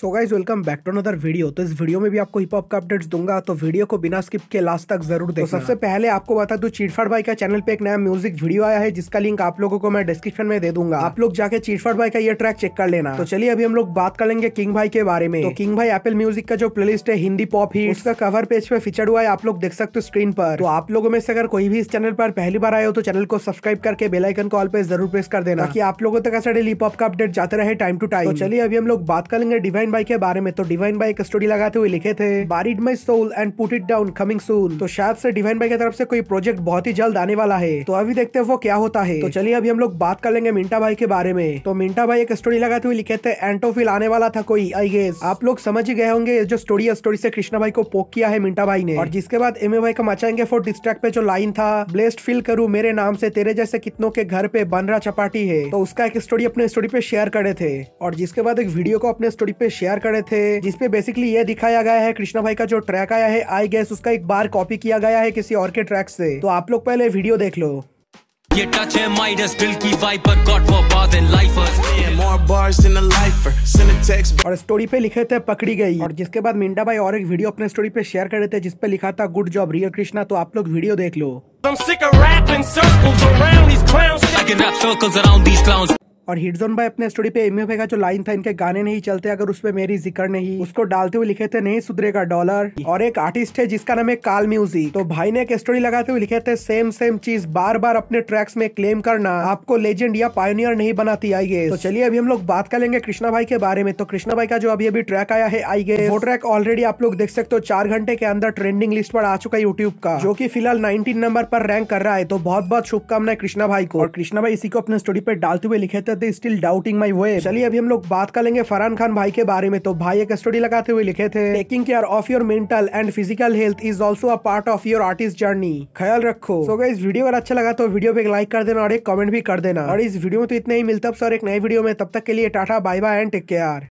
So guys welcome back to another video तो इस video में भी आपको हिप हॉप का अपडेट्स दूंगा तो वीडियो को बिना स्किप के लास्ट तक जरूर देखो तो सबसे पहले आपको बता दू चीटफाड़ भाई का चैनल पे एक नया म्यूजिक वीडियो आया है जिसका लिंक आप लोगों को मैं डिस्क्रिप्शन में दे दूंगा आप लोग जाके चीटफाड़ भाई का ये ट्रैक चेक कर लेना तो चलिए अभी हम लोग बात कर लेंगे किंग भाई के बारे में तो किंग भाई एपल म्यूजिक का जो प्ले है हिंदी पॉप ही उसका कवर पेज पे फीचर हुआ है आप लोग देख सकते हो स्क्रीन पर तो आप लोगों में से अगर कोई भी इस चैनल पर पहली बार आए हो तो चैनल को सब्सक्राइब करके बेलाइकन कॉल पर जरूर प्रेस कर देना की आप लोगों तक ऐसा डेली हिप हॉप का अपडेट जाते रहे टाइम टू टाइम चलिए अभी हम लोग बात कर लेंगे डिवाइन डिवाइन बाई के बारे में तो डिवाइन बाई एक स्टोरी लगाते हुए लिखे थे buried my soul and put it down coming soon तो शायद से डिवाइन बाई की तरफ से कोई प्रोजेक्ट बहुत ही जल्द आने वाला है तो अभी देखते हैं वो क्या होता है तो चलिए अभी हम लोग बात कर लेंगे मिंटा भाई के बारे में तो मिंटा भाई एक स्टोरी लगाते हुए लिखे थे एंटोफिल आने वाला था कोई आई गेस आप लोग समझ ही गए होंगे जो स्टोरी है स्टोरी से कृष्ण भाई को पोक किया है मिंटा भाई ने और जिसके बाद एम ए भाई का मचाएंगे फोर डिस्ट्रैक्ट पे जो लाइन था ब्लेस्ट फील करू मेरे नाम से तेरे जैसे कितनों के घर पे बन रहा चपाटी है तो उसका एक स्टोरी अपने स्टोरी पे शेयर करे थे और जिसके बाद एक वीडियो को अपने स्टोरी पे शेयर करे थे जिसपे बेसिकली ये दिखाया गया है कृष्णा भाई का जो ट्रैक आया है आई गेस उसका एक बार कॉपी किया गया है किसी और के ट्रैक से तो आप लोग पहले वीडियो देख लो touch and है माइडस दिल की viper got for bars and lifers yeah, more bars in a lifer send a text aur story pe likhe the पकड़ी गई और जिसके बाद मिंडा भाई और एक वीडियो अपने स्टोरी पे शेयर kar rahe थे jis pe लिखा था गुड जॉब real कृष्णा तो आप लोग video dekh lo some sick of rapping circles around these clowns. I can rap circles around these clowns. और हिट जोन भाई अपने स्टोरी पे एमयूफे का जो लाइन था इनके गाने नहीं चलते अगर उसमें मेरी जिक्र नहीं उसको डालते हुए लिखे थे नहीं सुधरेगा डॉलर और एक आर्टिस्ट है जिसका नाम है काल म्यूजिक तो भाई ने एक स्टोरी लगाते हुए लिखे थे सेम सेम चीज बार बार अपने ट्रैक्स में क्लेम करना आपको लेजेंड या पायोनियर नहीं बनाती आई गेस तो चलिए अभी हम लोग बात कर लेंगे कृष्णा भाई के बारे में तो कृष्णा भाई का जो अभी अभी ट्रैक आया है आई गेस वो ट्रैक ऑलरेडी आप लोग देख सकते हो चार घंटे के अंदर ट्रेंडिंग लिस्ट पर आ चुका है यूट्यूब का जो की फिलहाल नाइनटीन नंबर पर रैंक कर रहा है तो बहुत बहुत शुभकामनाएं कृष्णा भाई को और कृष्णा भाई इसी को अपने स्टोरी पर डालते हुए लिखे थे दे स्टिल डाउटिंग माई वे चलिए अभी हम लोग बात कर लेंगे फरहान खान भाई के बारे में तो भाई एक स्टोरी लगाते हुए लिखे थे taking care of your mental and physical health is also a part of your artist journey ख्याल रखो सो so इस वीडियो अगर अच्छा लगा तो वीडियो पे एक लाइक कर देना और एक कमेंट भी कर देना और इस वीडियो में तो इतना ही मिलता है सर एक नए वीडियो में तब तक के लिए tata bye bye and take care